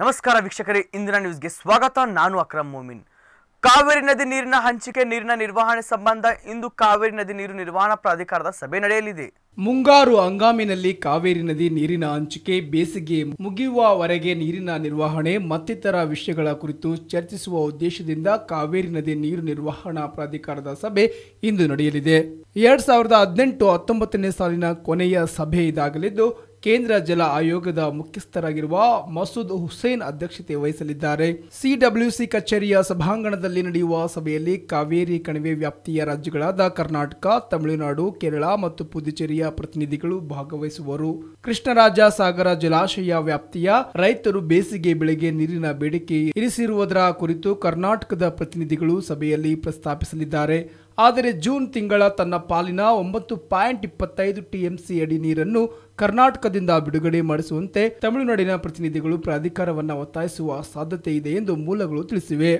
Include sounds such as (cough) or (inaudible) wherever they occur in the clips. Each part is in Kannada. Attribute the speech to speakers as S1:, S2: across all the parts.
S1: ನಮಸ್ಕಾರ ವೀಕ್ಷಕರೇ ಇಂದಿನ ನ್ಯೂಸ್ಗೆ ಸ್ವಾಗತ ನಾನು ಅಕ್ರಮ್ ಮೋಮಿನ್ ಕಾವೇರಿ ನದಿ ನೀರಿನ ಹಂಚಿಕೆ ನೀರಿನ ನಿರ್ವಹಣೆ ಸಂಬಂಧ ಇಂದು ಕಾವೇರಿ ನದಿ ನೀರು ನಿರ್ವಹಣಾ ಪ್ರಾಧಿಕಾರದ ಸಭೆ ನಡೆಯಲಿದೆ
S2: ಮುಂಗಾರು ಹಂಗಾಮಿನಲ್ಲಿ ಕಾವೇರಿ ನದಿ ನೀರಿನ ಹಂಚಿಕೆ ಬೇಸಿಗೆ ಮುಗಿಯುವವರೆಗೆ ನೀರಿನ ನಿರ್ವಹಣೆ ಮತ್ತಿತರ ವಿಷಯಗಳ ಕುರಿತು ಚರ್ಚಿಸುವ ಉದ್ದೇಶದಿಂದ ಕಾವೇರಿ ನದಿ ನೀರು ನಿರ್ವಹಣಾ ಪ್ರಾಧಿಕಾರದ ಸಭೆ ಇಂದು ನಡೆಯಲಿದೆ ಎರಡ್ ಸಾವಿರದ ಹದಿನೆಂಟು ಹತ್ತೊಂಬತ್ತನೇ ಸಾಲಿನ ಕೊನೆಯ ಸಭೆ ಇದಾಗಲಿದ್ದು ಕೇಂದ್ರ ಜಲ ಆಯೋಗದ ಮುಖ್ಯಸ್ಥರಾಗಿರುವ ಮಸೂದ್ ಹುಸೇನ್ ಅಧ್ಯಕ್ಷತೆ ವಹಿಸಲಿದ್ದಾರೆ ಸಿಡಬ್ಲ್ಯೂಸಿ ಕಚೇರಿಯ ಸಭಾಂಗಣದಲ್ಲಿ ನಡೆಯುವ ಸಭೆಯಲ್ಲಿ ಕಾವೇರಿ ಕಣಿವೆ ವ್ಯಾಪ್ತಿಯ ರಾಜ್ಯಗಳಾದ ಕರ್ನಾಟಕ ತಮಿಳುನಾಡು ಕೇರಳ ಮತ್ತು ಪುದುಚೇರಿಯ ಪ್ರತಿನಿಧಿಗಳು ಭಾಗವಹಿಸುವರು ಕೃಷ್ಣರಾಜ ಸಾಗರ ಜಲಾಶಯ ವ್ಯಾಪ್ತಿಯ ರೈತರು ಬೇಸಿಗೆ ಬೆಳೆಗೆ ನೀರಿನ ಬೇಡಿಕೆ ಇರಿಸಿರುವುದರ ಕುರಿತು ಕರ್ನಾಟಕದ ಪ್ರತಿನಿಧಿಗಳು ಸಭೆಯಲ್ಲಿ ಪ್ರಸ್ತಾಪಿಸಲಿದ್ದಾರೆ ಆದರೆ ಜೂನ್ ತಿಂಗಳ ತನ್ನ ಪಾಲಿನ ಒಂಬತ್ತು ಪಾಯಿಂಟ್ ಇಪ್ಪತ್ತೈದು ಟಿಎಂಸಿ ಅಡಿ ನೀರನ್ನು ಕರ್ನಾಟಕದಿಂದ ಬಿಡುಗಡೆ ಮಾಡಿಸುವಂತೆ ತಮಿಳುನಾಡಿನ ಪ್ರತಿನಿಧಿಗಳು ಪ್ರಾಧಿಕಾರವನ್ನು ಒತ್ತಾಯಿಸುವ ಸಾಧ್ಯತೆ ಇದೆ ಎಂದು ಮೂಲಗಳು ತಿಳಿಸಿವೆ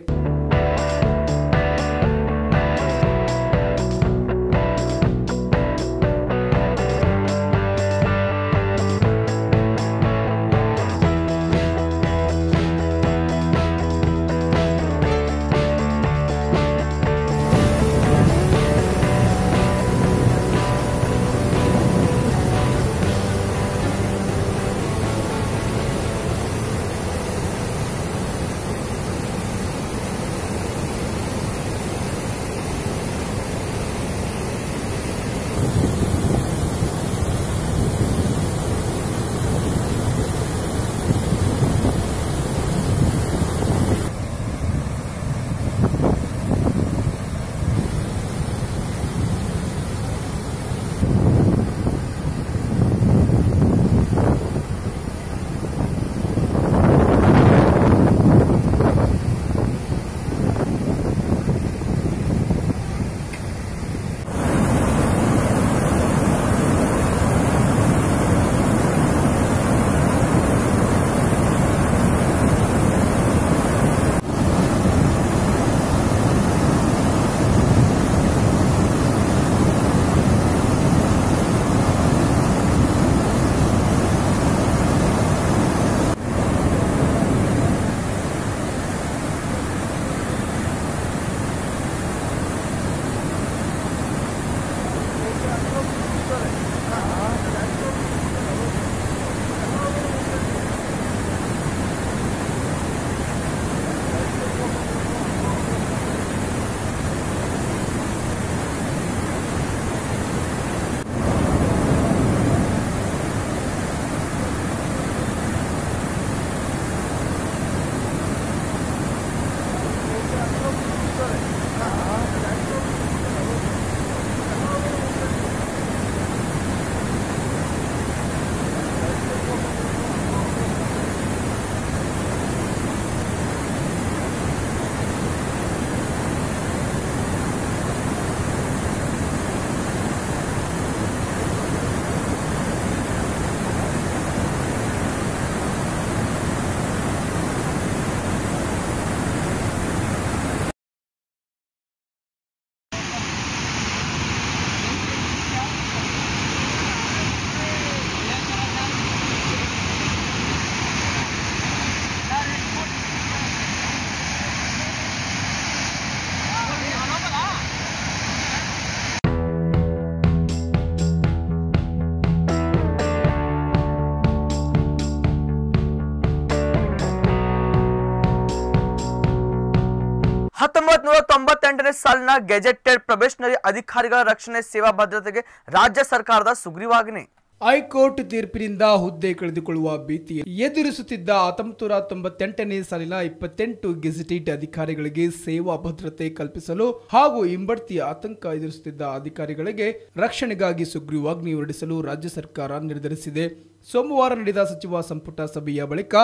S1: ಸಾಲಿನ ಗೆಜೆಟೆಡ್ ಪ್ರೊಬೆಷನರಿ ಅಧಿಕಾರಿಗಳ ರಕ್ಷಣೆ ಸೇವಾ ಭದ್ರತೆಗೆ ರಾಜ್ಯ ಸರ್ಕಾರದ ಸುಗ್ರೀವಾಜ್ಞೆ
S2: ಹೈಕೋರ್ಟ್ ತೀರ್ಪಿನಿಂದ ಹುದ್ದೆ ಕಳೆದುಕೊಳ್ಳುವ ಭೀತಿ ಎದುರಿಸುತ್ತಿದ್ದ ಹತ್ತೊಂಬತ್ತೂರ ತೊಂಬತ್ತೆಂಟನೇ ಸಾಲಿನ ಇಪ್ಪತ್ತೆಂಟು ಗೆಜೆಟೆಡ್ ಅಧಿಕಾರಿಗಳಿಗೆ ಸೇವಾ ಭದ್ರತೆ ಕಲ್ಪಿಸಲು ಹಾಗೂ ಹಿಂಬಡ್ತಿಯ ಆತಂಕ ಎದುರಿಸುತ್ತಿದ್ದ ಅಧಿಕಾರಿಗಳಿಗೆ ರಕ್ಷಣೆಗಾಗಿ ಸುಗ್ರೀವಾಜ್ಞೆ ಹೊರಡಿಸಲು ರಾಜ್ಯ ಸರ್ಕಾರ ನಿರ್ಧರಿಸಿದೆ ಸೋಮವಾರ ನಡೆದ ಸಚಿವ ಸಂಪುಟ ಸಭೆಯ ಬಳಿಕ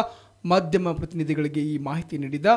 S2: ಮಾಧ್ಯಮ ಪ್ರತಿನಿಧಿಗಳಿಗೆ ಈ ಮಾಹಿತಿ ನೀಡಿದ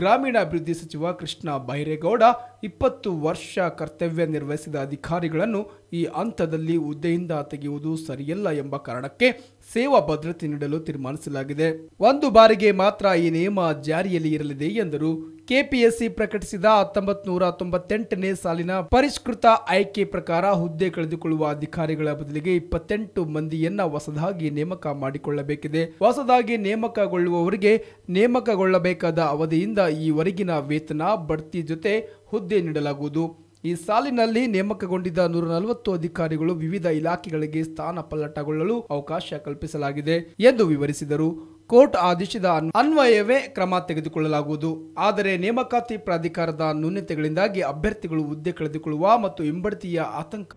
S2: ಗ್ರಾಮೀಣಾಭಿವೃದ್ಧಿ ಸಚಿವ ಕೃಷ್ಣ ಬೈರೇಗೌಡ ಇಪ್ಪತ್ತು ವರ್ಷ ಕರ್ತವ್ಯ ನಿರ್ವಹಿಸಿದ ಅಧಿಕಾರಿಗಳನ್ನು ಈ ಹಂತದಲ್ಲಿ ಹುದ್ದೆಯಿಂದ ತೆಗೆಯುವುದು ಸರಿಯಲ್ಲ ಎಂಬ ಕಾರಣಕ್ಕೆ ಸೇವಾ ಭದ್ರತೆ ನೀಡಲು ತೀರ್ಮಾನಿಸಲಾಗಿದೆ ಒಂದು ಬಾರಿಗೆ ಮಾತ್ರ ಈ ನಿಯಮ ಜಾರಿಯಲ್ಲಿ ಇರಲಿದೆ ಎಂದರು ಕೆಪಿಎಸ್ಸಿ ಪ್ರಕಟಿಸಿದ ಹತ್ತೊಂಬತ್ ನೂರ ತೊಂಬತ್ತೆಂಟನೇ ಸಾಲಿನ ಪರಿಷ್ಕೃತ ಆಯ್ಕೆ ಪ್ರಕಾರ ಹುದ್ದೆ ಕಳೆದುಕೊಳ್ಳುವ ಅಧಿಕಾರಿಗಳ ಬದಲಿಗೆ ಇಪ್ಪತ್ತೆಂಟು ಮಂದಿಯನ್ನ ಹೊಸದಾಗಿ ನೇಮಕ ಮಾಡಿಕೊಳ್ಳಬೇಕಿದೆ ಹೊಸದಾಗಿ ನೇಮಕಗೊಳ್ಳುವವರಿಗೆ ನೇಮಕಗೊಳ್ಳಬೇಕಾದ ಅವಧಿಯಿಂದ ಈವರೆಗಿನ ವೇತನ ಬಡ್ತಿ ಜೊತೆ ಹುದ್ದೆ ನೀಡಲಾಗುವುದು ಈ ಸಾಲಿನಲ್ಲಿ ನೇಮಕಗೊಂಡಿದ್ದ ನೂರ ನಲವತ್ತು ಅಧಿಕಾರಿಗಳು ವಿವಿಧ ಇಲಾಖೆಗಳಿಗೆ ಸ್ಥಾನ ಪಲ್ಲಟಗೊಳ್ಳಲು ಅವಕಾಶ ಕಲ್ಪಿಸಲಾಗಿದೆ ಎಂದು ವಿವರಿಸಿದರು ಕೋರ್ಟ್ ಆದೇಶದ ಅನ್ವಯವೇ ಕ್ರಮ ತೆಗೆದುಕೊಳ್ಳಲಾಗುವುದು ಆದರೆ ನೇಮಕಾತಿ ಪ್ರಾಧಿಕಾರದ ನ್ಯೂನತೆಗಳಿಂದಾಗಿ ಅಭ್ಯರ್ಥಿಗಳು ಹುದ್ದೆ ಕಳೆದುಕೊಳ್ಳುವ ಮತ್ತು ಹಿಂಬಡ್ತಿಯ ಆತಂಕ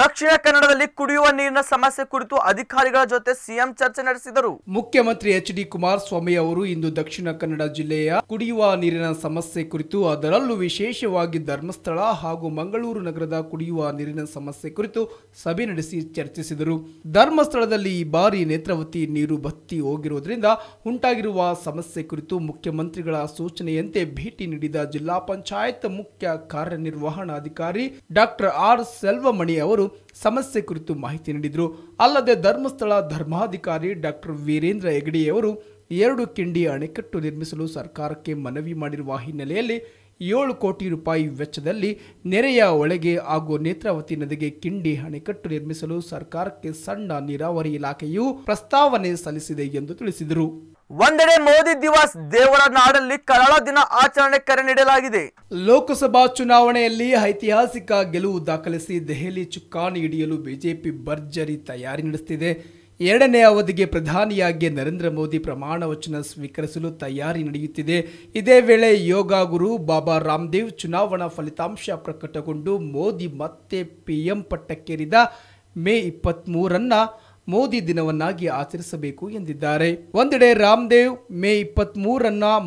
S2: ದಕ್ಷಿಣ ಕನ್ನಡದಲ್ಲಿ ಕುಡಿಯುವ ನೀರಿನ ಸಮಸ್ಯೆ ಕುರಿತು ಅಧಿಕಾರಿಗಳ ಜೊತೆ ಸಿಎಂ ಚರ್ಚೆ ನಡೆಸಿದರು ಮುಖ್ಯಮಂತ್ರಿ ಎಚ್ ಡಿ ಕುಮಾರಸ್ವಾಮಿ ಅವರು ಇಂದು ದಕ್ಷಿಣ ಕನ್ನಡ ಜಿಲ್ಲೆಯ ಕುಡಿಯುವ ನೀರಿನ ಸಮಸ್ಯೆ ಕುರಿತು ಅದರಲ್ಲೂ ವಿಶೇಷವಾಗಿ ಧರ್ಮಸ್ಥಳ ಹಾಗೂ ಮಂಗಳೂರು ನಗರದ ಕುಡಿಯುವ ನೀರಿನ ಸಮಸ್ಯೆ ಕುರಿತು ಸಭೆ ನಡೆಸಿ ಚರ್ಚಿಸಿದರು ಧರ್ಮಸ್ಥಳದಲ್ಲಿ ಈ ಬಾರಿ ನೇತ್ರಾವತಿ ನೀರು ಬತ್ತಿ ಹೋಗಿರುವುದರಿಂದ ಉಂಟಾಗಿರುವ ಸಮಸ್ಯೆ ಕುರಿತು ಮುಖ್ಯಮಂತ್ರಿಗಳ ಸೂಚನೆಯಂತೆ ಭೇಟಿ ನೀಡಿದ ಜಿಲ್ಲಾ ಪಂಚಾಯತ್ ಮುಖ್ಯ ಕಾರ್ಯನಿರ್ವಹಣಾಧಿಕಾರಿ ಡಾಕ್ಟರ್ ಆರ್ ಸೆಲ್ವಮಣಿ ಅವರು ಸಮಸ್ಯೆ ಕುರಿತು ಮಾಹಿತಿ ನೀಡಿದರು ಅಲ್ಲದೆ ಧರ್ಮಸ್ಥಳ ಧರ್ಮಾಧಿಕಾರಿ ಡಾಕ್ಟರ್ ವೀರೇಂದ್ರ ಹೆಗಡೆಯವರು ಎರಡು ಕಿಂಡಿ ಅಣೆಕಟ್ಟು ನಿರ್ಮಿಸಲು ಸರ್ಕಾರಕ್ಕೆ ಮನವಿ ಮಾಡಿರುವ ಹಿನ್ನೆಲೆಯಲ್ಲಿ ಏಳು ಕೋಟಿ ರೂಪಾಯಿ ವೆಚ್ಚದಲ್ಲಿ ನೆರೆಯ ಒಳಗೆ ಹಾಗೂ ನೇತ್ರಾವತಿ ನದಿಗೆ ಕಿಂಡಿ ಅಣೆಕಟ್ಟು ನಿರ್ಮಿಸಲು ಸರ್ಕಾರಕ್ಕೆ ಸಣ್ಣ ನೀರಾವರಿ ಇಲಾಖೆಯು ಪ್ರಸ್ತಾವನೆ ಸಲ್ಲಿಸಿದೆ ಎಂದು ತಿಳಿಸಿದರು ಒಂದೆಡೆ ಮೋದಿ ದಿವಸ್ ದೇವರ ನಾಡಲ್ಲಿ ಕರಾಳ ದಿನ ಆಚರಣೆ ಕರೆ ನೀಡಲಾಗಿದೆ ಲೋಕಸಭಾ ಚುನಾವಣೆಯಲ್ಲಿ ಐತಿಹಾಸಿಕ ಗೆಲುವು ದಾಖಲಿಸಿ ದೆಹಲಿ ಚುಕ್ಕಾಣಿ ಹಿಡಿಯಲು ಬಿಜೆಪಿ ಭರ್ಜರಿ ತಯಾರಿ ನಡೆಸುತ್ತಿದೆ ಎರಡನೇ ಅವಧಿಗೆ ಪ್ರಧಾನಿಯಾಗಿ ನರೇಂದ್ರ ಮೋದಿ ಪ್ರಮಾಣ ವಚನ ಸ್ವೀಕರಿಸಲು ತಯಾರಿ ನಡೆಯುತ್ತಿದೆ ಇದೇ ವೇಳೆ ಯೋಗ ಗುರು ಬಾಬಾ ರಾಮದೇವ್ ಚುನಾವಣಾ ಫಲಿತಾಂಶ ಪ್ರಕಟಗೊಂಡು ಮೋದಿ ಮತ್ತೆ ಪಿಎಂ ಪಟ್ಟಕ್ಕೇರಿದ ಮೇ ಇಪ್ಪತ್ತ್ಮೂರನ್ನು ಮೋದಿ ದಿನವನ್ನಾಗಿ ಆಚರಿಸಬೇಕು ಎಂದಿದ್ದಾರೆ ಒಂದೆಡೆ ರಾಮದೇವ್ ಮೇ ಇಪ್ಪತ್ತ್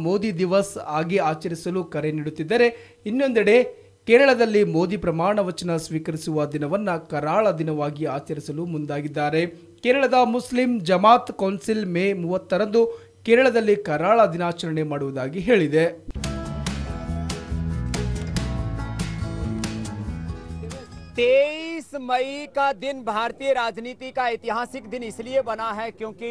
S2: ಮೋದಿ ದಿವಸ್ ಆಗಿ ಆಚರಿಸಲು ಕರೆ ನೀಡುತ್ತಿದ್ದರೆ ಇನ್ನೊಂದೆಡೆ ಕೇರಳದಲ್ಲಿ ಮೋದಿ ಪ್ರಮಾಣ ವಚನ ಸ್ವೀಕರಿಸುವ ದಿನವನ್ನು ಕರಾಳ ದಿನವಾಗಿ ಆಚರಿಸಲು ಮುಂದಾಗಿದ್ದಾರೆ ಕೇರಳದ ಮುಸ್ಲಿಂ ಜಮಾತ್ ಕೌನ್ಸಿಲ್ ಮೇ ಮೂವತ್ತರಂದು ಕೇರಳದಲ್ಲಿ ಕರಾಳ ದಿನಾಚರಣೆ ಮಾಡುವುದಾಗಿ ಹೇಳಿದೆ
S3: 23 मई का दिन भारतीय राजनीति का ऐतिहासिक दिन इसलिए बना है क्योंकि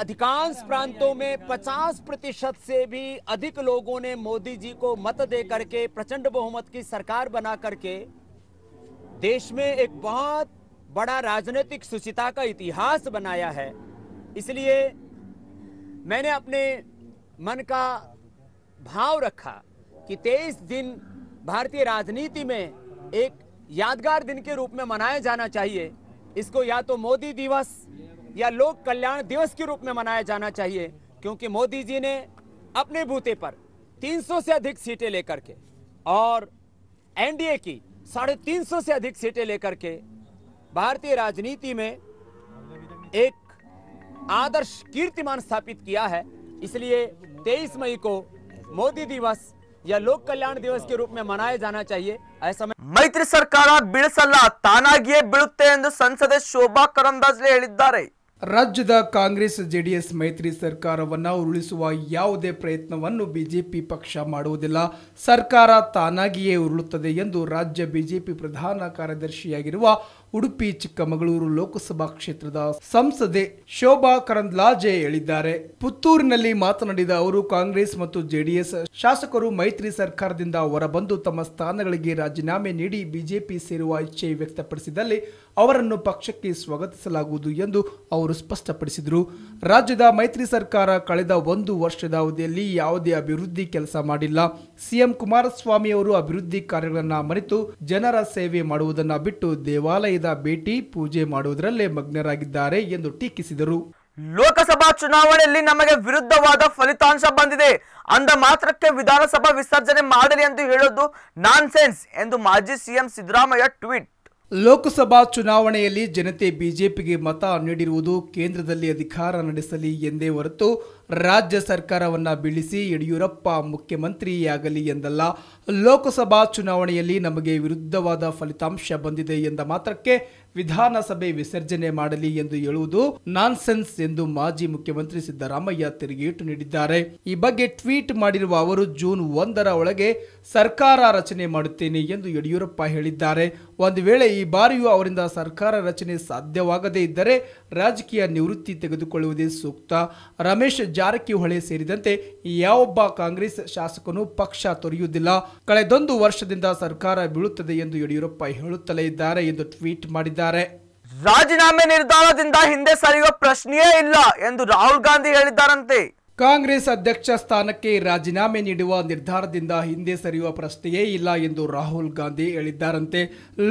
S3: अधिकांश प्रांतों में 50 प्रतिशत से भी अधिक लोगों ने मोदी जी को मत दे करके प्रचंड बहुमत की सरकार बना करके देश में एक बहुत बड़ा राजनीतिक सुचिता का इतिहास बनाया है इसलिए मैंने अपने मन का भाव रखा कि 23 दिन भारतीय राजनीति में एक यादगार दिन के रूप में मनाया जाना चाहिए इसको या तो मोदी दिवस या लोक कल्याण दिवस के रूप में मनाया जाना चाहिए क्योंकि मोदी जी ने अपने बूते पर 300 से अधिक सीटें लेकर के और एनडीए की साढ़े तीन से अधिक सीटें लेकर के भारतीय राजनीति में एक आदर्श कीर्तिमान स्थापित किया है इसलिए 23 मई को मोदी दिवस या लोक कल्याण दिवस के रूप में मनाया जाना ಮೈತ್ರಿ ಸರ್ಕಾರ
S1: ಬೀಳಿಸಲ್ಲ ತಾನಾಗಿಯೇ ಬೀಳುತ್ತೆ ಎಂದು ಸಂಸದೆ ಶೋಭಾ ಕರಂದಾಜ್ಲೆ ಹೇಳಿದ್ದಾರೆ
S2: ರಾಜ್ಯದ ಕಾಂಗ್ರೆಸ್ ಜೆಡಿಎಸ್ ಮೈತ್ರಿ ಸರ್ಕಾರವನ್ನು ಉರುಳಿಸುವ ಯಾವುದೇ ಪ್ರಯತ್ನವನ್ನು ಬಿಜೆಪಿ ಪಕ್ಷ ಮಾಡುವುದಿಲ್ಲ ಸರ್ಕಾರ ತಾನಾಗಿಯೇ ಉರುಳುತ್ತದೆ ಎಂದು ರಾಜ್ಯ ಬಿಜೆಪಿ ಪ್ರಧಾನ ಕಾರ್ಯದರ್ಶಿಯಾಗಿರುವ ಉಡುಪಿ ಚಿಕ್ಕಮಗಳೂರು ಲೋಕಸಭಾ ಕ್ಷೇತ್ರದ ಸಂಸದೆ ಶೋಭಾ ಕರಂದ್ಲಾಜೆ ಹೇಳಿದ್ದಾರೆ ಪುತ್ತೂರಿನಲ್ಲಿ ಮಾತನಾಡಿದ ಅವರು ಕಾಂಗ್ರೆಸ್ ಮತ್ತು ಜೆಡಿಎಸ್ ಶಾಸಕರು ಮೈತ್ರಿ ಸರ್ಕಾರದಿಂದ ಹೊರಬಂದು ತಮ್ಮ ಸ್ಥಾನಗಳಿಗೆ ರಾಜೀನಾಮೆ ನೀಡಿ ಬಿಜೆಪಿ ಸೇರುವ ಇಚ್ಛೆ ವ್ಯಕ್ತಪಡಿಸಿದಲ್ಲಿ ಅವರನ್ನು ಪಕ್ಷಕ್ಕೆ ಸ್ವಾಗತಿಸಲಾಗುವುದು ಎಂದು ಅವರು ಸ್ಪಷ್ಟಪಡಿಸಿದರು ರಾಜ್ಯದ ಮೈತ್ರಿ ಸರ್ಕಾರ ಕಳೆದ ಒಂದು ವರ್ಷದ ಅವಧಿಯಲ್ಲಿ ಯಾವುದೇ ಅಭಿವೃದ್ಧಿ ಕೆಲಸ ಮಾಡಿಲ್ಲ ಸಿಎಂ ಕುಮಾರಸ್ವಾಮಿ ಅವರು ಅಭಿವೃದ್ಧಿ ಕಾರ್ಯಗಳನ್ನು ಮರೆತು ಜನರ ಸೇವೆ ಮಾಡುವುದನ್ನು ಬಿಟ್ಟು ದೇವಾಲಯದ ಭೇಟಿ ಪೂಜೆ ಮಾಡುವುದರಲ್ಲೇ ಮಗ್ನರಾಗಿದ್ದಾರೆ ಎಂದು ಟೀಕಿಸಿದರು ಲೋಕಸಭಾ ಚುನಾವಣೆಯಲ್ಲಿ ನಮಗೆ ವಿರುದ್ಧವಾದ ಫಲಿತಾಂಶ ಬಂದಿದೆ ಅಂದ ಮಾತ್ರಕ್ಕೆ ವಿಧಾನಸಭಾ ವಿಸರ್ಜನೆ ಮಾಡಲಿ ಎಂದು ಹೇಳೋದು ನಾನ್ಸೆನ್ಸ್ ಎಂದು ಮಾಜಿ ಸಿಎಂ ಸಿದ್ದರಾಮಯ್ಯ ಟ್ವೀಟ್ ಲೋಕಸಭಾ ಚುನಾವಣೆಯಲ್ಲಿ ಜನತೆ ಬಿಜೆಪಿಗೆ ಮತ ನೀಡಿರುವುದು ಕೇಂದ್ರದಲ್ಲಿ ಅಧಿಕಾರ ನಡೆಸಲಿ ಎಂದೇ ಹೊರತು ರಾಜ್ಯ ಸರ್ಕಾರವನ್ನು ಬೀಳಿಸಿ ಯಡಿಯೂರಪ್ಪ ಮುಖ್ಯಮಂತ್ರಿಯಾಗಲಿ ಎಂದಲ್ಲ ಲೋಕಸಭಾ ಚುನಾವಣೆಯಲ್ಲಿ ನಮಗೆ ವಿರುದ್ಧವಾದ ಫಲಿತಾಂಶ ಬಂದಿದೆ ಎಂದ ಮಾತ್ರಕ್ಕೆ ವಿಧಾನಸಭೆ ವಿಸರ್ಜನೆ ಮಾಡಲಿ ಎಂದು ಹೇಳುವುದು ನಾನ್ಸೆನ್ಸ್ ಎಂದು ಮಾಜಿ ಮುಖ್ಯಮಂತ್ರಿ ಸಿದ್ದರಾಮಯ್ಯ ತಿರುಗೇಟು ನೀಡಿದ್ದಾರೆ ಈ ಬಗ್ಗೆ ಟ್ವೀಟ್ ಮಾಡಿರುವ ಅವರು ಜೂನ್ ಒಂದರ ಒಳಗೆ ಸರ್ಕಾರ ರಚನೆ ಮಾಡುತ್ತೇನೆ ಎಂದು ಯಡಿಯೂರಪ್ಪ ಹೇಳಿದ್ದಾರೆ ಒಂದು ವೇಳೆ ಈ ಬಾರಿಯೂ ಅವರಿಂದ ಸರ್ಕಾರ ರಚನೆ ಸಾಧ್ಯವಾಗದೇ ಇದ್ದರೆ ರಾಜಕೀಯ ನಿವೃತ್ತಿ ತೆಗೆದುಕೊಳ್ಳುವುದೇ ಸೂಕ್ತ ರಮೇಶ್ ಜಾರಕಿಹೊಳಿ ಸೇರಿದಂತೆ ಯಾವೊಬ್ಬ ಕಾಂಗ್ರೆಸ್ ಶಾಸಕನು ಪಕ್ಷ ತೊರೆಯುವುದಿಲ್ಲ ಕಳೆದೊಂದು ವರ್ಷದಿಂದ ಸರ್ಕಾರ ಬೀಳುತ್ತದೆ ಎಂದು ಯಡಿಯೂರಪ್ಪ ಹೇಳುತ್ತಲೇ ಇದ್ದಾರೆ ಎಂದು ಟ್ವೀಟ್ ಮಾಡಿದ್ದಾರೆ ಹೇಳಿದ್ದಾರೆ ರಾಜೀನಾಮೆ ನಿರ್ಧಾರದಿಂದ ಹಿಂದೆ ಸರಿಯುವ ಪ್ರಶ್ನೆಯೇ ಇಲ್ಲ ಎಂದು ರಾಹುಲ್ ಗಾಂಧಿ ಹೇಳಿದ್ದಾರಂತೆ ಕಾಂಗ್ರೆಸ್ ಅಧ್ಯಕ್ಷ ಸ್ಥಾನಕ್ಕೆ ರಾಜೀನಾಮೆ ನೀಡುವ ನಿರ್ಧಾರದಿಂದ ಹಿಂದೆ ಸರಿಯುವ ಪ್ರಶ್ನೆಯೇ ಇಲ್ಲ ಎಂದು ರಾಹುಲ್ ಗಾಂಧಿ ಹೇಳಿದ್ದಾರಂತೆ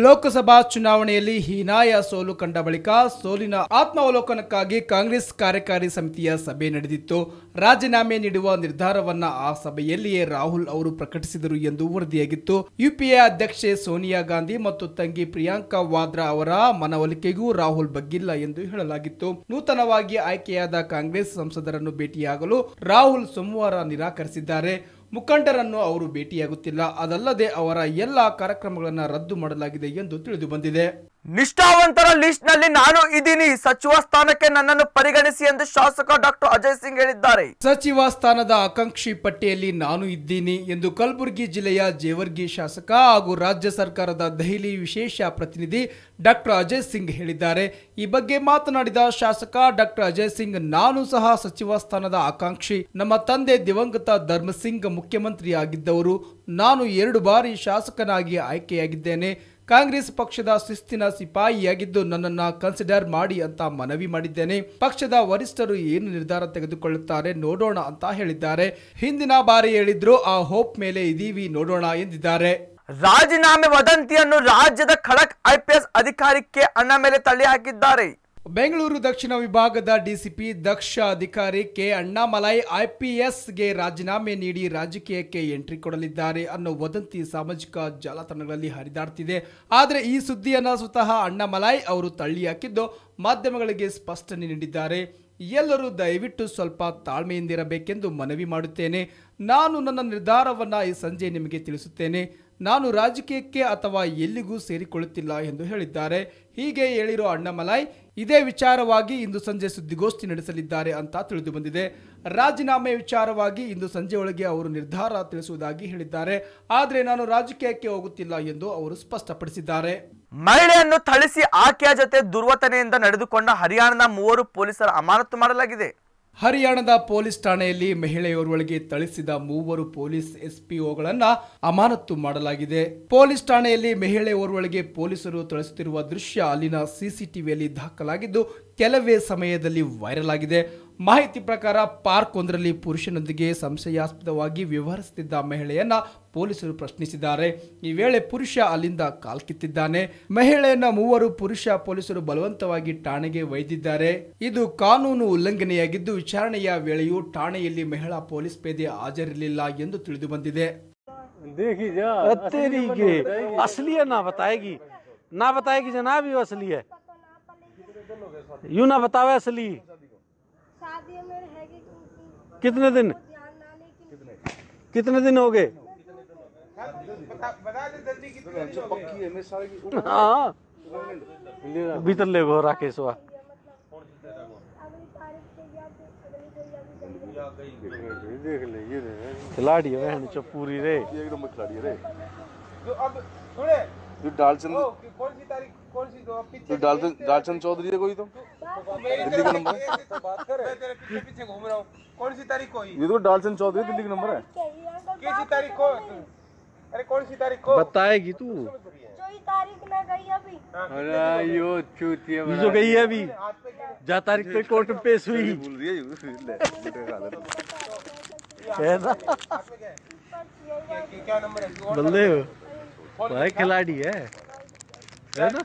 S2: ಲೋಕಸಭಾ ಚುನಾವಣೆಯಲ್ಲಿ ಹೀನಾಯ ಸೋಲು ಕಂಡ ಬಳಿಕ ಸೋಲಿನ ಆತ್ಮಾವಲೋಕನಕ್ಕಾಗಿ ಕಾಂಗ್ರೆಸ್ ಕಾರ್ಯಕಾರಿ ಸಮಿತಿಯ ಸಭೆ ನಡೆದಿತ್ತು ರಾಜೀನಾಮೆ ನೀಡುವ ನಿರ್ಧಾರವನ್ನ ಆ ಸಭೆಯಲ್ಲಿಯೇ ರಾಹುಲ್ ಅವರು ಪ್ರಕಟಿಸಿದರು ಎಂದು ವರದಿಯಾಗಿತ್ತು ಯುಪಿಎ ಅಧ್ಯಕ್ಷೆ ಸೋನಿಯಾ ಗಾಂಧಿ ಮತ್ತು ತಂಗಿ ಪ್ರಿಯಾಂಕಾ ವಾದ್ರಾ ಅವರ ಮನವೊಲಿಕೆಗೂ ರಾಹುಲ್ ಬಗ್ಗಿಲ್ಲ ಎಂದು ಹೇಳಲಾಗಿತ್ತು ನೂತನವಾಗಿ ಆಯ್ಕೆಯಾದ ಕಾಂಗ್ರೆಸ್ ಸಂಸದರನ್ನು ಭೇಟಿಯಾಗಲು ರಾಹುಲ್ ಸೋಮವಾರ ನಿರಾಕರಿಸಿದ್ದಾರೆ ಮುಖಂಡರನ್ನು ಅವರು ಭೇಟಿಯಾಗುತ್ತಿಲ್ಲ ಅದಲ್ಲದೆ ಅವರ ಎಲ್ಲ ಕಾರ್ಯಕ್ರಮಗಳನ್ನು ರದ್ದು ಮಾಡಲಾಗಿದೆ ಎಂದು ತಿಳಿದುಬಂದಿದೆ ನಿಷ್ಠಾವಂತರ ಲಿಸ್ಟ್ ನಲ್ಲಿ ನಾನು ಇದ್ದೀನಿ ಸಚಿವ ಸ್ಥಾನಕ್ಕೆ ನನ್ನನ್ನು ಪರಿಗಣಿಸಿ ಎಂದು ಶಾಸಕ ಡಾಕ್ಟರ್ ಅಜಯ್ ಸಿಂಗ್ ಹೇಳಿದ್ದಾರೆ ಸಚಿವ ಸ್ಥಾನದ ಆಕಾಂಕ್ಷಿ ಪಟ್ಟಿಯಲ್ಲಿ ನಾನು ಇದ್ದೀನಿ ಎಂದು ಕಲಬುರಗಿ ಜಿಲ್ಲೆಯ ಜೇವರ್ಗಿ ಶಾಸಕ ಹಾಗೂ ರಾಜ್ಯ ಸರ್ಕಾರದ ದೆಹಲಿ ವಿಶೇಷ ಪ್ರತಿನಿಧಿ ಡಾಕ್ಟರ್ ಅಜಯ್ ಸಿಂಗ್ ಹೇಳಿದ್ದಾರೆ ಈ ಬಗ್ಗೆ ಮಾತನಾಡಿದ ಶಾಸಕ ಡಾಕ್ಟರ್ ಅಜಯ್ ಸಿಂಗ್ ನಾನು ಸಹ ಸಚಿವ ಸ್ಥಾನದ ಆಕಾಂಕ್ಷಿ ನಮ್ಮ ತಂದೆ ದಿವಂಗತ ಧರ್ಮಸಿಂಗ್ ಮುಖ್ಯಮಂತ್ರಿಯಾಗಿದ್ದವರು ನಾನು ಎರಡು ಬಾರಿ ಶಾಸಕನಾಗಿ ಆಯ್ಕೆಯಾಗಿದ್ದೇನೆ ಕಾಂಗ್ರೆಸ್ ಪಕ್ಷದ ಶಿಸ್ತಿನ ಸಿಪಾಯಿಯಾಗಿದ್ದು ನನ್ನನ್ನು ಕನ್ಸಿಡರ್ ಮಾಡಿ ಅಂತ ಮನವಿ ಮಾಡಿದ್ದೇನೆ ಪಕ್ಷದ ವರಿಷ್ಠರು ಏನು ನಿರ್ಧಾರ ತೆಗೆದುಕೊಳ್ಳುತ್ತಾರೆ ನೋಡೋಣ ಅಂತ ಹೇಳಿದ್ದಾರೆ ಹಿಂದಿನ ಬಾರಿ ಹೇಳಿದ್ರು ಆ ಹೋಪ್ ಮೇಲೆ ಇದೀವಿ ನೋಡೋಣ ಎಂದಿದ್ದಾರೆ ರಾಜೀನಾಮೆ ವದಂತಿಯನ್ನು ರಾಜ್ಯದ ಖಡಕ್ ಐಪಿಎಸ್ ಅಧಿಕಾರಿಕ್ಕೆ ಅಣ್ಣ ಮೇಲೆ ತಳ್ಳಿ ಹಾಕಿದ್ದಾರೆ ಬೆಂಗಳೂರು ದಕ್ಷಿಣ ವಿಭಾಗದ ಡಿಸಿಪಿ ದಕ್ಷ ಅಧಿಕಾರಿ ಕೆ ಅಣ್ಣಾಮಲೈ ಐಪಿಎಸ್ಗೆ ರಾಜೀನಾಮೆ ನೀಡಿ ರಾಜಕೀಯಕ್ಕೆ ಎಂಟ್ರಿ ಕೊಡಲಿದ್ದಾರೆ ಅನ್ನೋ ವದಂತಿ ಸಾಮಾಜಿಕ ಜಾಲತಾಣಗಳಲ್ಲಿ ಹರಿದಾಡ್ತಿದೆ ಆದರೆ ಈ ಸುದ್ದಿಯನ್ನು ಸ್ವತಃ ಅಣ್ಣಾಮಲೈ ಅವರು ತಳ್ಳಿ ಹಾಕಿದ್ದು ಮಾಧ್ಯಮಗಳಿಗೆ ಸ್ಪಷ್ಟನೆ ನೀಡಿದ್ದಾರೆ ಎಲ್ಲರೂ ದಯವಿಟ್ಟು ಸ್ವಲ್ಪ ತಾಳ್ಮೆಯಿಂದಿರಬೇಕೆಂದು ಮನವಿ ಮಾಡುತ್ತೇನೆ ನಾನು ನನ್ನ ನಿರ್ಧಾರವನ್ನು ಈ ಸಂಜೆ ನಿಮಗೆ ತಿಳಿಸುತ್ತೇನೆ ನಾನು ರಾಜಕೀಯಕ್ಕೆ ಅಥವಾ ಎಲ್ಲಿಗೂ ಸೇರಿಕೊಳ್ಳುತ್ತಿಲ್ಲ ಎಂದು ಹೇಳಿದ್ದಾರೆ ಹೀಗೆ ಹೇಳಿರೋ ಅಣ್ಣಾಮಲೈ ಇದೇ ವಿಚಾರವಾಗಿ ಇಂದು ಸಂಜೆ ಸುದ್ದಿಗೋಷ್ಠಿ ನಡೆಸಲಿದ್ದಾರೆ ಅಂತ ತಿಳಿದು ಬಂದಿದೆ ರಾಜೀನಾಮೆ ವಿಚಾರವಾಗಿ ಇಂದು ಸಂಜೆಯೊಳಗೆ ಅವರು ನಿರ್ಧಾರ ತಿಳಿಸುವುದಾಗಿ ಹೇಳಿದ್ದಾರೆ ಆದರೆ ನಾನು ರಾಜಕೀಯಕ್ಕೆ ಹೋಗುತ್ತಿಲ್ಲ ಎಂದು ಅವರು ಸ್ಪಷ್ಟಪಡಿಸಿದ್ದಾರೆ ಮಹಿಳೆಯನ್ನು ಥಳಿಸಿ ಆಕೆಯ ಜೊತೆ ದುರ್ವತನೆಯಿಂದ ನಡೆದುಕೊಂಡ ಹರಿಯಾಣದ ಮೂವರು ಪೊಲೀಸರ ಅಮಾನತು ಮಾಡಲಾಗಿದೆ ಹರಿಯಾಣದ ಪೊಲೀಸ್ ಠಾಣೆಯಲ್ಲಿ ಮಹಿಳೆಯೋರ್ವಳಿಗೆ ಥಳಿಸಿದ ಮೂವರು ಪೊಲೀಸ್ ಎಸ್ಪಿಒಗಳನ್ನ ಅಮಾನತ್ತು ಮಾಡಲಾಗಿದೆ ಪೊಲೀಸ್ ಠಾಣೆಯಲ್ಲಿ ಮಹಿಳೆಯೋರ್ವಳಿಗೆ ಪೊಲೀಸರು ಥಳಿಸುತ್ತಿರುವ ದೃಶ್ಯ ಅಲ್ಲಿನ ಸಿಸಿಟಿವಿಯಲ್ಲಿ ದಾಖಲಾಗಿದ್ದು ಕೆಲವೇ ಸಮಯದಲ್ಲಿ ವೈರಲ್ ಆಗಿದೆ ಮಾಹಿತಿ ಪ್ರಕಾರ ಪಾರ್ಕ್ ಒಂದರಲ್ಲಿ ಪುರುಷನೊಂದಿಗೆ ಸಂಶಯಾಸ್ಪದವಾಗಿ ವ್ಯವಹರಿಸುತ್ತಿದ್ದ ಮಹಿಳೆಯನ್ನ ಪೊಲೀಸರು ಪ್ರಶ್ನಿಸಿದ್ದಾರೆ ಈ ವೇಳೆ ಪುರುಷ ಅಲ್ಲಿಂದ ಕಾಲ್ಕಿತ್ತಿದ್ದಾನೆ ಮಹಿಳೆಯನ್ನ ಮೂವರು ಪುರುಷ ಪೊಲೀಸರು ಬಲವಂತವಾಗಿ ಠಾಣೆಗೆ ಒಯ್ದಿದ್ದಾರೆ ಇದು ಕಾನೂನು ಉಲ್ಲಂಘನೆಯಾಗಿದ್ದು ವಿಚಾರಣೆಯ ವೇಳೆಯೂ ಠಾಣೆಯಲ್ಲಿ ಮಹಿಳಾ ಪೊಲೀಸ್ ಪೇದೆ ಹಾಜರಿರಲಿಲ್ಲ ಎಂದು ತಿಳಿದು ಬಂದಿದೆ ना बताएगी जनाब यू कितने दिन कितने
S1: दिन हो गए हाँ। भीतर ले गो राकेश वा खिलाड़ी है
S2: बहन चो पूरी रे एकदम खिलाड़ी रे
S4: जो अब सुने
S2: जो डाल चंद कौन सी तारीख कौन तो डालचंद चौधरी है कोई तो दिल्ली का नंबर पीछे कौन सी तारीख को ये तो डालचंद चौधरी दिल्ली का नंबर है किसी तारीख को अरे कौन सी तारीख को बताएगी तू तारीख में गई अभी अरे यो चूतिया जो गई अभी जा तारीख पे कोर्ट में पेश हुई (laughs) क्या नंबर है बल्ले भाई खिलाड़ी है है ना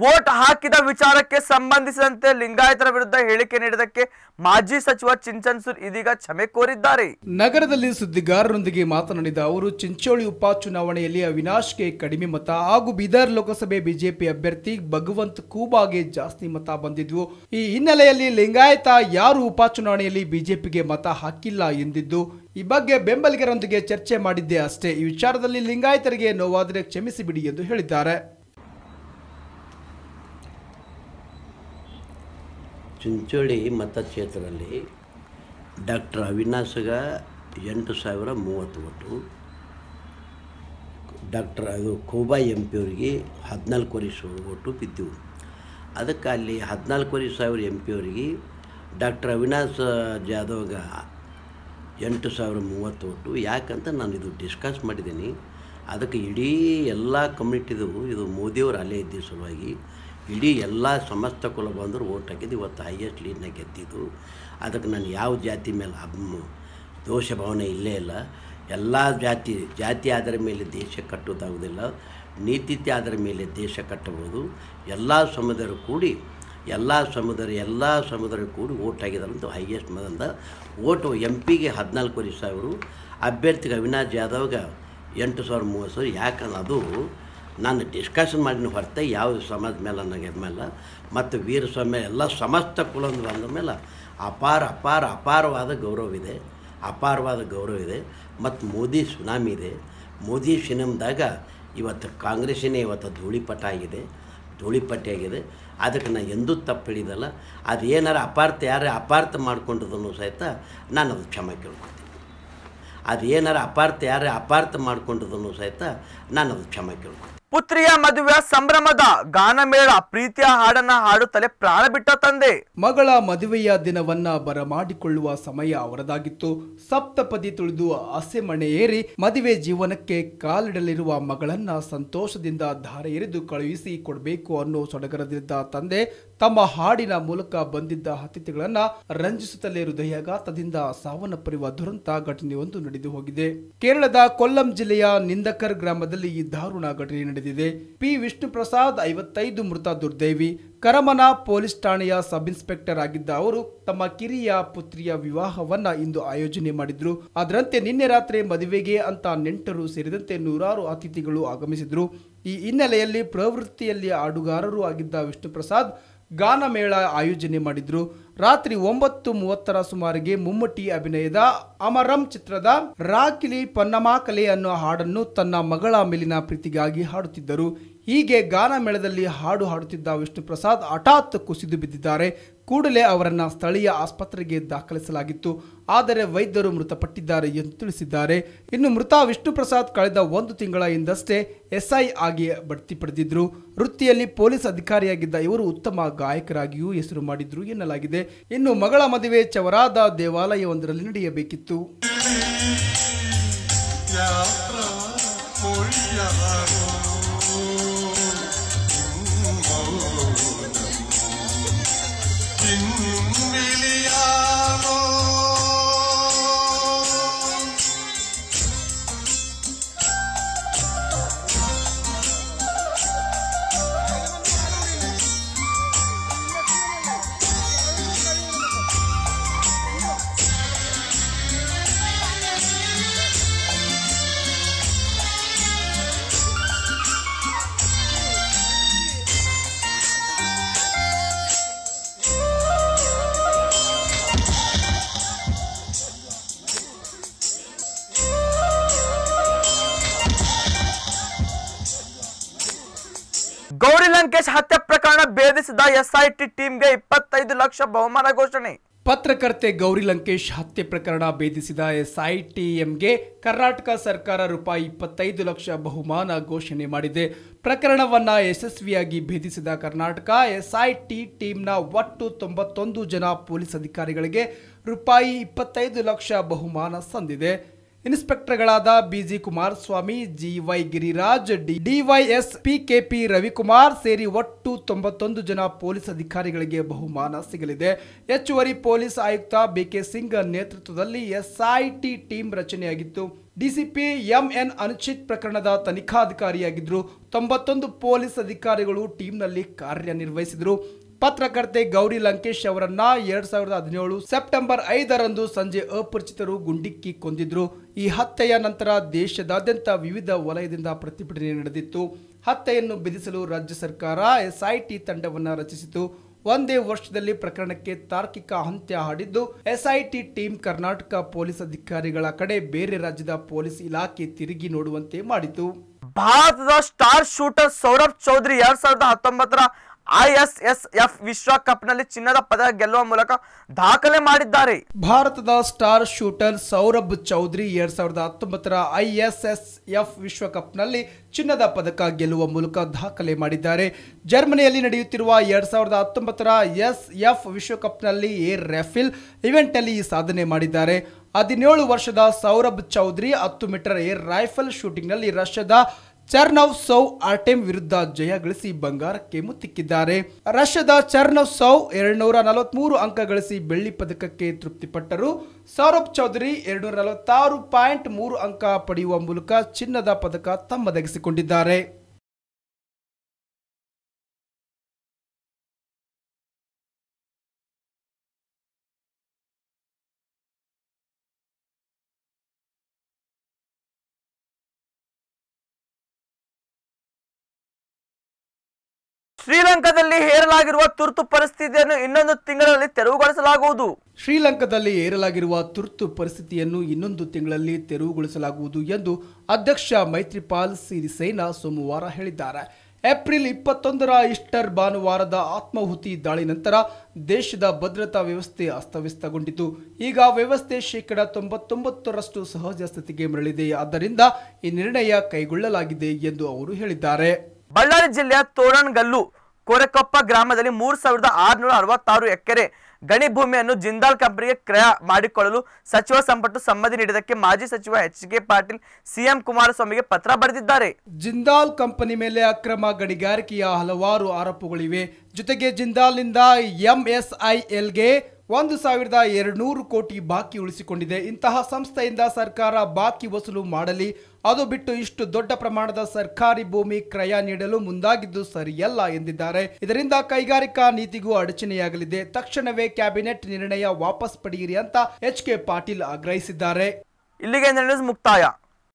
S1: ವೋಟ್ ಹಾಕಿದ ವಿಚಾರಕ್ಕೆ ಸಂಬಂಧಿಸಿದಂತೆ ಲಿಂಗಾಯತರ ವಿರುದ್ಧ ಹೇಳಿಕೆ ನೀಡಿದಕ್ಕೆ ಮಾಜಿ ಸಚಿವ ಚಿಂಚನ್ಸೂರ್ ಇದೀಗ ಕ್ಷಮೆ ಕೋರಿದ್ದಾರೆ
S2: ನಗರದಲ್ಲಿ ಸುದ್ದಿಗಾರರೊಂದಿಗೆ ಮಾತನಾಡಿದ ಅವರು ಚಿಂಚೋಳಿ ಉಪಚುನಾವಣೆಯಲ್ಲಿ ಅವಿನಾಶ್ಗೆ ಕಡಿಮೆ ಮತ ಹಾಗೂ ಬೀದರ್ ಲೋಕಸಭೆ ಬಿಜೆಪಿ ಅಭ್ಯರ್ಥಿ ಭಗವಂತ್ ಕೂಬಾಗೆ ಜಾಸ್ತಿ ಮತ ಬಂದಿದ್ವು ಈ ಹಿನ್ನೆಲೆಯಲ್ಲಿ ಲಿಂಗಾಯತ ಯಾರು ಉಪಚುನಾವಣೆಯಲ್ಲಿ ಬಿಜೆಪಿಗೆ ಮತ ಹಾಕಿಲ್ಲ ಎಂದಿದ್ದು ಈ ಬಗ್ಗೆ ಬೆಂಬಲಿಗರೊಂದಿಗೆ ಚರ್ಚೆ ಮಾಡಿದ್ದೆ ಅಷ್ಟೇ ಈ ವಿಚಾರದಲ್ಲಿ ಲಿಂಗಾಯತರಿಗೆ ನೋವಾದರೆ ಕ್ಷಮಿಸಿಬಿಡಿ ಎಂದು ಹೇಳಿದ್ದಾರೆ
S4: ಚಿಂಚೋಳಿ ಮತಕ್ಷೇತ್ರದಲ್ಲಿ ಡಾಕ್ಟರ್ ಅವಿನಾಶ್ಗೆ ಎಂಟು ಸಾವಿರ ಮೂವತ್ತು ಓಟು ಡಾಕ್ಟರ್ ಅದು ಕೋಬಾ ಎಂ ಪಿ ಅವರಿಗೆ ಹದಿನಾಲ್ಕುವರೆ ಸಾವಿರ ಓಟು ಬಿದ್ದವು ಅದಕ್ಕೆ ಅಲ್ಲಿ ಹದಿನಾಲ್ಕುವರೆ ಸಾವಿರ ಎಂ ಪಿ ಅವರಿಗೆ ಡಾಕ್ಟರ್ ಅವಿನಾಶ ಜಾಧವ್ಗೆ ಎಂಟು ಸಾವಿರ ಮೂವತ್ತು ಒಟ್ಟು ಯಾಕಂತ ನಾನು ಇದು ಡಿಸ್ಕಸ್ ಮಾಡಿದ್ದೀನಿ ಅದಕ್ಕೆ ಇಡೀ ಎಲ್ಲ ಕಮ್ಯುನಿಟಿದು ಇದು ಮೋದಿಯವರು ಅಲೆ ಇದ್ದ ಸಲುವಾಗಿ ಇಡೀ ಎಲ್ಲ ಸಮಸ್ತ ಕುಲ ಬಂದರು ಓಟ್ ಹಾಕಿದ್ದು ಇವತ್ತು ಹೈಯೆಸ್ಟ್ ಲೀಡ್ನ ಗೆದ್ದಿದ್ದು ಅದಕ್ಕೆ ನಾನು ಯಾವ ಜಾತಿ ಮೇಲೆ ಅಮ್ಮ ದೋಷ ಭಾವನೆ ಇಲ್ಲೇ ಇಲ್ಲ ಎಲ್ಲ ಜಾತಿ ಜಾತಿ ಆದರ ಮೇಲೆ ದೇಶ ಕಟ್ಟೋದಾಗುವುದಿಲ್ಲ ನೀತಿ ಆದರ ಮೇಲೆ ದೇಶ ಕಟ್ಟಬಹುದು ಎಲ್ಲ ಸಮುದಾಯರು ಕೂಡಿ ಎಲ್ಲ ಸಮುದಾಯ ಎಲ್ಲ ಸಮುದಾಯ ಕೂಡಿ ಓಟ್ ಆಗಿದಾರಂತ ಹೈಯೆಸ್ಟ್ ಮೊದಲಿಂದ ಓಟು ಎಂ ಪಿಗೆ ಹದಿನಾಲ್ಕುವರೆ ಸಾವಿರ ಅಭ್ಯರ್ಥಿಗೆ ಅವಿನಾಶ್ ಯಾದವ್ಗೆ ಎಂಟು ಸಾವಿರ ಮೂವತ್ತು ಸಾವಿರ ಯಾಕಂದ್ರೆ ಅದು ನಾನು ಡಿಸ್ಕಷನ್ ಮಾಡಿದ ಹೊರತೆ ಯಾವ ಸಮಾಜ ಮೇಲೆ ನನಗೆ ಮೇಲೆ ಮತ್ತು ವೀರಸ್ವಾಮಿ ಎಲ್ಲ ಸಮಸ್ತ ಕುಲಂದು ಬಂದ ಮೇಲೆ ಅಪಾರ ಅಪಾರ ಅಪಾರವಾದ ಗೌರವ ಇದೆ ಅಪಾರವಾದ ಗೌರವ ಇದೆ ಮತ್ತು ಮೋದಿ ಸುನಾಮಿ ಇದೆ ಮೋದಿ ಸಿನಿಮ್ದಾಗ ಇವತ್ತು ಕಾಂಗ್ರೆಸ್ಸಿನೇ ಇವತ್ತು ಧೂಳಿಪಟ ಆಗಿದೆ ಆಗಿದೆ ಅದಕ್ಕೆ ನಾನು ಎಂದೂ ತಪ್ಪು ಹಿಡಿದಲ್ಲ ಅದು ಏನಾರು ಅಪಾರ್ಥ ಯಾರು ಅಪಾರ್ಥ ಮಾಡಿಕೊಂಡ್ರು ಸಹಿತ ನಾನು ಅದು ಕ್ಷಮೆ ಕೇಳ್ಕೊತೀನಿ ಅದು ಏನಾರು ಅಪಾರ್ಥ ಯಾರು ಅಪಾರ್ಥ ಮಾಡಿಕೊಂಡ್ರು ಸಹಿತ ನಾನು ಅದು ಕ್ಷಮೆ ಕೇಳ್ಕೊತೀನಿ
S1: ಪುತ್ರಿಯ ಮದುವೆ ಸಂಭ್ರಮದ ಗಾನಮೇಳ ಪ್ರೀತಿಯ ಹಾಡನ್ನ ಹಾಡುತ್ತಲೇ ಪ್ರಾಣ ಬಿಟ್ಟ ತಂದೆ
S2: ಮಗಳ ಮದುವೆಯ ದಿನವನ್ನ ಬರಮಾಡಿಕೊಳ್ಳುವ ಸಮಯ ಅವರದಾಗಿತ್ತು ಸಪ್ತಪದಿ ತುಳಿದು ಆಸೆ ಮಣೆ ಏರಿ ಮದುವೆ ಜೀವನಕ್ಕೆ ಕಾಲಿಡಲಿರುವ ಮಗಳನ್ನ ಸಂತೋಷದಿಂದ ಧಾರೆ ಎರೆದು ಕಳುಹಿಸಿ ಕೊಡಬೇಕು ಅನ್ನೋ ಸೊಡಗರದಿದ್ದ ತಂದೆ ತಮ್ಮ ಹಾಡಿನ ಮೂಲಕ ಬಂದಿದ್ದ ಅತಿಥಿಗಳನ್ನ ರಂಜಿಸುತ್ತಲೇ ಹೃದಯಾಘಾತದಿಂದ ಸಾವನ್ನಪ್ಪಿರುವ ದುರಂತ ಘಟನೆಯೊಂದು ನಡೆದು ಹೋಗಿದೆ ಕೇರಳದ ಕೊಲ್ಲಂ ಜಿಲ್ಲೆಯ ನಿಂದಕರ್ ಗ್ರಾಮದಲ್ಲಿ ಈ ದಾರುಣ ಘಟನೆ ನಡೆದಿದೆ ಪಿ ವಿಷ್ಣು ಪ್ರಸಾದ್ ಐವತ್ತೈದು ಮೃತ ದುರ್ದೈವಿ ಕರಮನ ಪೊಲೀಸ್ ಠಾಣೆಯ ಸಬ್ ಇನ್ಸ್ಪೆಕ್ಟರ್ ಆಗಿದ್ದ ಅವರು ತಮ್ಮ ಕಿರಿಯ ಪುತ್ರಿಯ ವಿವಾಹವನ್ನ ಇಂದು ಆಯೋಜನೆ ಮಾಡಿದ್ರು ಅದರಂತೆ ನಿನ್ನೆ ರಾತ್ರಿ ಮದುವೆಗೆ ಅಂತ ನೆಂಟರು ಸೇರಿದಂತೆ ನೂರಾರು ಅತಿಥಿಗಳು ಆಗಮಿಸಿದ್ರು ಈ ಹಿನ್ನೆಲೆಯಲ್ಲಿ ಪ್ರವೃತ್ತಿಯಲ್ಲಿ ಆಡುಗಾರರು ಆಗಿದ್ದ ವಿಷ್ಣು ಪ್ರಸಾದ್ ಗಾನಮೇಳ ಆಯೋಜನೆ ಮಾಡಿದ್ರು ರಾತ್ರಿ ಒಂಬತ್ತು ಮೂವತ್ತರ ಸುಮಾರಿಗೆ ಮುಮ್ಮಟಿ ಅಭಿನಯದ ಅಮರಂ ಚಿತ್ರದ ರಾಕಿಲಿ ಕಲೆ ಅನ್ನೋ ಹಾಡನ್ನು ತನ್ನ ಮಗಳ ಮೇಲಿನ ಪ್ರೀತಿಗಾಗಿ ಹಾಡುತ್ತಿದ್ದರು ಹೀಗೆ ಗಾನ ಮೇಳದಲ್ಲಿ ಹಾಡು ಹಾಡುತ್ತಿದ್ದ ವಿಷ್ಣು ಪ್ರಸಾದ್ ಹಠಾತ್ ಕುಸಿದು ಬಿದ್ದಿದ್ದಾರೆ ಕೂಡಲೇ ಅವರನ್ನು ಸ್ಥಳೀಯ ಆಸ್ಪತ್ರೆಗೆ ದಾಖಲಿಸಲಾಗಿತ್ತು ಆದರೆ ವೈದ್ಯರು ಮೃತಪಟ್ಟಿದ್ದಾರೆ ಎಂದು ತಿಳಿಸಿದ್ದಾರೆ ಇನ್ನು ಮೃತ ವಿಷ್ಣು ಪ್ರಸಾದ್ ಕಳೆದ ಒಂದು ತಿಂಗಳ ಹಿಂದಷ್ಟೇ ಎಸ್ಐ ಆಗಿ ಬಡ್ತಿ ಪಡೆದಿದ್ರು ವೃತ್ತಿಯಲ್ಲಿ ಪೊಲೀಸ್ ಅಧಿಕಾರಿಯಾಗಿದ್ದ ಇವರು ಉತ್ತಮ ಗಾಯಕರಾಗಿಯೂ ಹೆಸರು ಮಾಡಿದ್ರು ಎನ್ನಲಾಗಿದೆ ಇನ್ನು ಮಗಳ ಮದುವೆ ಚವರಾದ ದೇವಾಲಯವೊಂದರಲ್ಲಿ ನಡೆಯಬೇಕಿತ್ತು ಲಂಕೇಶ್ ಹತ್ಯೆ ಪ್ರಕರಣ ಭೇದಿಸಿದ ಎಸ್ಐಟಿ
S1: ಟೀಮ್ಗೆ ಇಪ್ಪತ್ತೈದು ಲಕ್ಷ
S2: ಬಹುಮಾನ ಘೋಷಣೆ ಪತ್ರಕರ್ತೆ ಗೌರಿ ಲಂಕೇಶ್ ಹತ್ಯೆ ಪ್ರಕರಣ ಭೇದಿಸಿದ ಎಸ್ಐಟಿಎಂಗೆ ಕರ್ನಾಟಕ ಸರ್ಕಾರ ರೂಪಾಯಿ ಇಪ್ಪತ್ತೈದು ಲಕ್ಷ ಬಹುಮಾನ ಘೋಷಣೆ ಮಾಡಿದೆ ಪ್ರಕರಣವನ್ನು ಯಶಸ್ವಿಯಾಗಿ ಭೇದಿಸಿದ ಕರ್ನಾಟಕ ಎಸ್ಐಟಿ ಟೀಮ್ನ ಒಟ್ಟು ತೊಂಬತ್ತೊಂದು ಜನ ಪೊಲೀಸ್ ಅಧಿಕಾರಿಗಳಿಗೆ ರೂಪಾಯಿ ಇಪ್ಪತ್ತೈದು ಲಕ್ಷ ಬಹುಮಾನ ಸಂದಿದೆ ಇನ್ಸ್ಪೆಕ್ಟರ್ಗಳಾದ BG Kumaraswamy GY Giriraj D DYS PKP Ravikumar ಸೇರಿ ಒಟ್ಟು ತೊಂಬತ್ತೊಂದು ಜನ ಪೊಲೀಸ್ ಅಧಿಕಾರಿಗಳಿಗೆ ಬಹುಮಾನ ಸಿಗಲಿದೆ ಹೆಚ್ಚುವರಿ ಪೊಲೀಸ್ ಆಯುಕ್ತ ಬಿಕೆ ಸಿಂಗ್ ನೇತೃತ್ವದಲ್ಲಿ ಎಸ್ಐಟಿ ಟೀಂ ರಚನೆಯಾಗಿತ್ತು ಡಿಸಿಪಿ ಎಂಎನ್ ಅನುಚಿತ್ ಪ್ರಕರಣದ ತನಿಖಾಧಿಕಾರಿಯಾಗಿದ್ದರು ತೊಂಬತ್ತೊಂದು ಪೊಲೀಸ್ ಅಧಿಕಾರಿಗಳು ಟೀಮ್ನಲ್ಲಿ ಕಾರ್ಯನಿರ್ವಹಿಸಿದರು ಪತ್ರಕರ್ತೆ ಗೌರಿ ಲಂಕೇಶ್ ಅವರನ್ನ ಎರಡ್ ಸಾವಿರದ ಹದಿನೇಳು ಸೆಪ್ಟೆಂಬರ್ ಐದರಂದು ಸಂಜೆ ಅಪರಿಚಿತರು ಗುಂಡಿಕ್ಕಿ ಕೊಂದಿದ್ರು ಈ ಹತ್ಯೆಯ ನಂತರ ದೇಶದಾದ್ಯಂತ ವಿವಿಧ ವಲಯದಿಂದ ಪ್ರತಿಭಟನೆ ನಡೆದಿತ್ತು ಹತ್ಯೆಯನ್ನು ಬೆದಿಸಲು ರಾಜ್ಯ ಸರ್ಕಾರ ಎಸ್ಐಟಿ ತಂಡವನ್ನು ರಚಿಸಿತು ಒಂದೇ ವರ್ಷದಲ್ಲಿ ಪ್ರಕರಣಕ್ಕೆ ತಾರ್ಕಿಕ ಅಂತ್ಯ ಹಾಡಿದ್ದು ಎಸ್ಐಟಿ ಟೀಮ್ ಕರ್ನಾಟಕ ಪೊಲೀಸ್ ಅಧಿಕಾರಿಗಳ ಕಡೆ ಬೇರೆ ರಾಜ್ಯದ ಪೊಲೀಸ್ ಇಲಾಖೆ ತಿರುಗಿ ನೋಡುವಂತೆ ಮಾಡಿತು ಭಾರತದ ಸ್ಟಾರ್ ಶೂಟರ್ ಸೌರಭ್ ಚೌಧರಿ
S1: ಎರಡ್ ಸಾವಿರದ ಹತ್ತೊಂಬತ್ತರ ಐಎಸ್ಎಸ್ಎಫ್ ವಿಶ್ವಕಪ್ನಲ್ಲಿ ಚಿನ್ನದ ಪದಕ ಗೆಲ್ಲುವ ಮೂಲಕ
S2: ದಾಖಲೆ ಮಾಡಿದ್ದಾರೆ ಭಾರತದ ಸ್ಟಾರ್ ಶೂಟರ್ ಸೌರಭ್ ಚೌಧರಿ ಎರಡ್ ಸಾವಿರದ ಹತ್ತೊಂಬತ್ತರ ಐಎಸ್ಎಸ್ಎಫ್ ವಿಶ್ವಕಪ್ನಲ್ಲಿ ಚಿನ್ನದ ಪದಕ ಗೆಲ್ಲುವ ಮೂಲಕ ದಾಖಲೆ ಮಾಡಿದ್ದಾರೆ ಜರ್ಮನಿಯಲ್ಲಿ ನಡೆಯುತ್ತಿರುವ ಎರಡ್ ಸಾವಿರದ ಹತ್ತೊಂಬತ್ತರ ಎಸ್ ಎಫ್ ವಿಶ್ವಕಪ್ನಲ್ಲಿ ಏರ್ ರೆಫಿಲ್ ಇವೆಂಟಲ್ಲಿ ಈ ಸಾಧನೆ ಮಾಡಿದ್ದಾರೆ ಹದಿನೇಳು ವರ್ಷದ ಸೌರಭ್ ಚೌಧರಿ ಹತ್ತು ಮೀಟರ್ ಏರ್ ರೈಫಲ್ ಶೂಟಿಂಗ್ನಲ್ಲಿ ರಷ್ಯಾದ ಚರ್ನವ್ ಸೌ ಆರ್ಟೆಮ್ ವಿರುದ್ಧ ಜಯ ಗಳಿಸಿ ಬಂಗಾರಕ್ಕೆ ಮುತ್ತಿಕ್ಕಿದ್ದಾರೆ ರಷ್ಯಾದ ಚರ್ನವ್ ಸೌ ಎರಡ್ನೂರ ಮೂರು ಅಂಕ ಗಳಿಸಿ ಬೆಳ್ಳಿ ಪದಕಕ್ಕೆ ತೃಪ್ತಿಪಟ್ಟರು ಸೌರಭ್ ಚೌಧರಿ ಎರಡ್ನೂರ ನಲವತ್ತಾರು ಪಾಯಿಂಟ್ ಮೂರು ಅಂಕ ಪಡೆಯುವ ಮೂಲಕ ಚಿನ್ನದ ಪದಕ ತಮ್ಮದಗಿಸಿಕೊಂಡಿದ್ದಾರೆ ಶ್ರೀಲಂಕಾದಲ್ಲಿ ಹೇರಲಾಗಿರುವ ತುರ್ತು ಪರಿಸ್ಥಿತಿಯನ್ನು ಇನ್ನೊಂದು ತಿಂಗಳಲ್ಲಿ ತೆರವುಗೊಳಿಸಲಾಗುವುದು ಶ್ರೀಲಂಕಾದಲ್ಲಿ ಏರಲಾಗಿರುವ ತುರ್ತು ಪರಿಸ್ಥಿತಿಯನ್ನು ಇನ್ನೊಂದು ತಿಂಗಳಲ್ಲಿ ತೆರವುಗೊಳಿಸಲಾಗುವುದು ಎಂದು ಅಧ್ಯಕ್ಷ ಮೈತ್ರಿಪಾಲ್ ಸಿರಿಸೇನಾ ಸೋಮವಾರ ಹೇಳಿದ್ದಾರೆ ಏಪ್ರಿಲ್ ಇಪ್ಪತ್ತೊಂದರ ಈಸ್ಟರ್ ಭಾನುವಾರದ ಆತ್ಮಾಹುತಿ ದಾಳಿ ನಂತರ ದೇಶದ ಭದ್ರತಾ ವ್ಯವಸ್ಥೆ ಅಸ್ತವ್ಯಸ್ತಗೊಂಡಿತು ಈಗ ವ್ಯವಸ್ಥೆ ಶೇಕಡ ತೊಂಬತ್ತೊಂಬತ್ತರಷ್ಟು ಸಹಜ ಸ್ಥಿತಿಗೆ ಮರಳಿದೆ ಆದ್ದರಿಂದ ಈ ನಿರ್ಣಯ ಕೈಗೊಳ್ಳಲಾಗಿದೆ ಎಂದು ಅವರು ಹೇಳಿದ್ದಾರೆ ಬಳ್ಳಾರಿ ಜಿಲ್ಲೆಯ
S1: ತೋರಣಗಲ್ಲು ಕೊರಕೊಪ್ಪ ಗ್ರಾಮದಲ್ಲಿ ಮೂರು ಸಾವಿರದ ಆರುನೂರ ಅರವತ್ತಾರು ಎಕರೆ ಗಣಿ ಭೂಮಿಯನ್ನು ಜಿಂದಾಲ್ ಕಂಪನಿಗೆ ಕ್ರಯ ಮಾಡಿಕೊಳ್ಳಲು ಸಚಿವ ಸಂಪುಟ ಸಮ್ಮತಿ ನೀಡಿದ್ದಕ್ಕೆ ಮಾಜಿ ಸಚಿವ ಎಚ್ ಕೆ ಪಾಟೀಲ್
S2: ಸಿಎಂ ಕುಮಾರಸ್ವಾಮಿಗೆ ಪತ್ರ ಬರೆದಿದ್ದಾರೆ ಜಿಂದಾಲ್ ಕಂಪನಿ ಮೇಲೆ ಅಕ್ರಮ ಗಣಿಗಾರಿಕೆಯ ಹಲವಾರು ಆರೋಪಗಳಿವೆ ಜೊತೆಗೆ ಜಿಂದಾಲ್ನಿಂದ ಎಂಎಸ್ಐಎಲ್ಗೆ ಒಂದು ಸಾವಿರದ ನೂರು ಕೋಟಿ ಬಾಕಿ ಉಳಿಸಿಕೊಂಡಿದೆ ಇಂತಹ ಸಂಸ್ಥೆಯಿಂದ ಸರ್ಕಾರ ಬಾಕಿ ವಸೂಲು ಮಾಡಲಿ ಅದು ಬಿಟ್ಟು ಇಷ್ಟು ದೊಡ್ಡ ಪ್ರಮಾಣದ ಸರ್ಕಾರಿ ಭೂಮಿ ಕ್ರಯ ನೀಡಲು ಮುಂದಾಗಿದ್ದು ಸರಿಯಲ್ಲ ಎಂದಿದ್ದಾರೆ ಇದರಿಂದ ಕೈಗಾರಿಕಾ ನೀತಿಗೂ ಅಡಚಣೆಯಾಗಲಿದೆ ತಕ್ಷಣವೇ ಕ್ಯಾಬಿನೆಟ್ ನಿರ್ಣಯ ವಾಪಸ್ ಪಡೆಯಿರಿ ಅಂತ ಎಚ್ ಕೆ ಪಾಟೀಲ್ ಆಗ್ರಹಿಸಿದ್ದಾರೆ ಇಲ್ಲಿಗೆ ಮುಕ್ತಾಯ